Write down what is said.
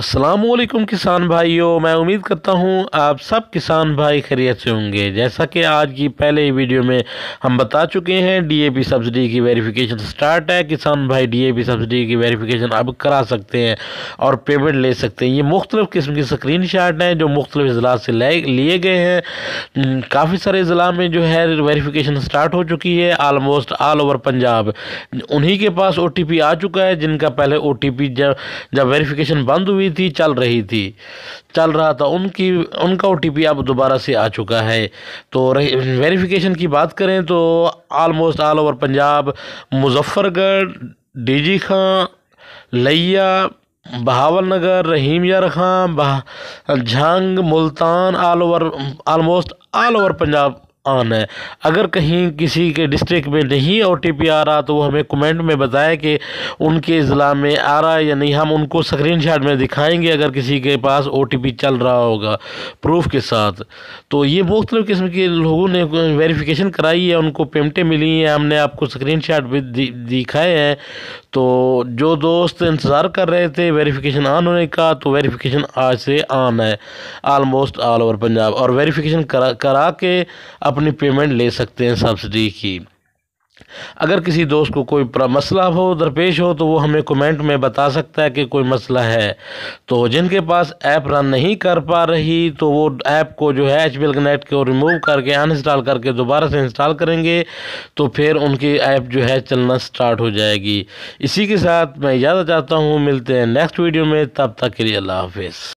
असलम किसान भाइयों मैं उम्मीद करता हूँ आप सब किसान भाई खैरियत से होंगे जैसा कि आज की पहले वीडियो में हम बता चुके हैं डीएपी सब्सिडी की वेरिफिकेशन स्टार्ट है किसान भाई डीएपी सब्सिडी की वेरिफिकेशन अब करा सकते हैं और पेमेंट ले सकते हैं ये मुख्तलिफ़ किस्म की स्क्रीन शाट हैं जो मुख्तलिफ अजला से लिए गए हैं काफ़ी सारे ज़िला में जो है वेरीफिकेशन स्टार्ट हो चुकी है आलमोस्ट ऑल ओवर पंजाब उन्हीं के पास ओ आ चुका है जिनका पहले ओ टी जब जब वेरीफिकेशन बंद हुई रही थी चल रही थी चल रहा था उनकी उनका ओ टी पी अब दोबारा से आ चुका है तो वेरिफिकेशन की बात करें तो almost all over Punjab Muzaffargarh DG Khan Layyah Bahawalnagar Rahim Yar Khan Jhang Multan all over almost all over Punjab on है अगर कहीं किसी के डिस्ट्रिक्ट में नहीं ओ आ रहा तो वो हमें कमेंट में बताएं कि उनके ज़िला में आ रहा है या नहीं हम उनको स्क्रीन में दिखाएंगे अगर किसी के पास ओ चल रहा होगा प्रूफ के साथ तो ये मुख्तल किस्म के लोगों ने वेरिफिकेशन कराई है उनको पेमेंटें मिली हैं हमने आपको स्क्रीन शॉट भी दिखाए हैं तो जो दोस्त इंतज़ार कर रहे थे वेरिफिकेशन ऑन होने का तो वेरिफिकेशन आज से ऑन है आलमोस्ट ऑल ओवर पंजाब और वेरिफिकेशन करा करा के अपने अपनी पेमेंट ले सकते हैं सब्सिडी की अगर किसी दोस्त को कोई मसला हो दरपेश हो तो वो हमें कमेंट में बता सकता है कि कोई मसला है तो जिनके पास ऐप रन नहीं कर पा रही तो वो ऐप को जो है एच बिल कनेक्ट को रिमूव करके अनइंस्टॉल करके दोबारा से इंस्टॉल करेंगे तो फिर उनकी ऐप जो है चलना स्टार्ट हो जाएगी इसी के साथ मैं इजाज़त चाहता हूँ मिलते हैं नेक्स्ट वीडियो में तब तक के लिए अल्लाह हाफिज़